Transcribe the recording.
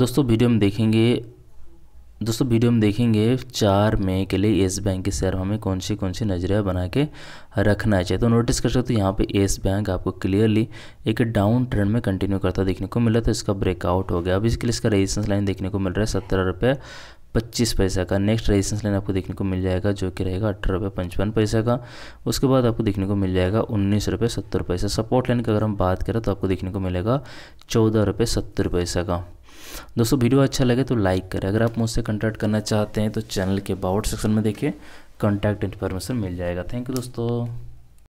दोस्तों वीडियो हम देखेंगे दोस्तों वीडियो हम देखेंगे चार मई के लिए येस बैंक के शेयर हमें कौन सी कौन सी नजरिया बना के रखना चाहिए तो नोटिस कर सकते हो यहाँ पे येस बैंक आपको क्लियरली एक डाउन ट्रेंड में कंटिन्यू करता देखने को मिला तो इसका ब्रेकआउट हो गया अब इसके लिए इसका रेजिस्टेंस लाइन देखने को मिल रहा है सत्रह रुपये पच्चीस पैसा का नेक्स्ट रेजिस्टेंस लाइन आपको देखने को मिल जाएगा जो कि रहेगा अठारह रुपये पंचपन पैसा का उसके बाद आपको देखने को मिल जाएगा उन्नीस रुपये सत्तर पैसा सपोर्ट लाइन की अगर हम बात करें तो आपको देखने को मिलेगा चौदह रुपये सत्तर पैसा का दोस्तों वीडियो अच्छा लगे तो लाइक करें अगर आप मुझसे कॉन्टैक्ट करना चाहते हैं तो चैनल के अबाउट सेक्शन में देखिए कॉन्टैक्ट इन्फॉर्मेशन मिल जाएगा थैंक यू दोस्तों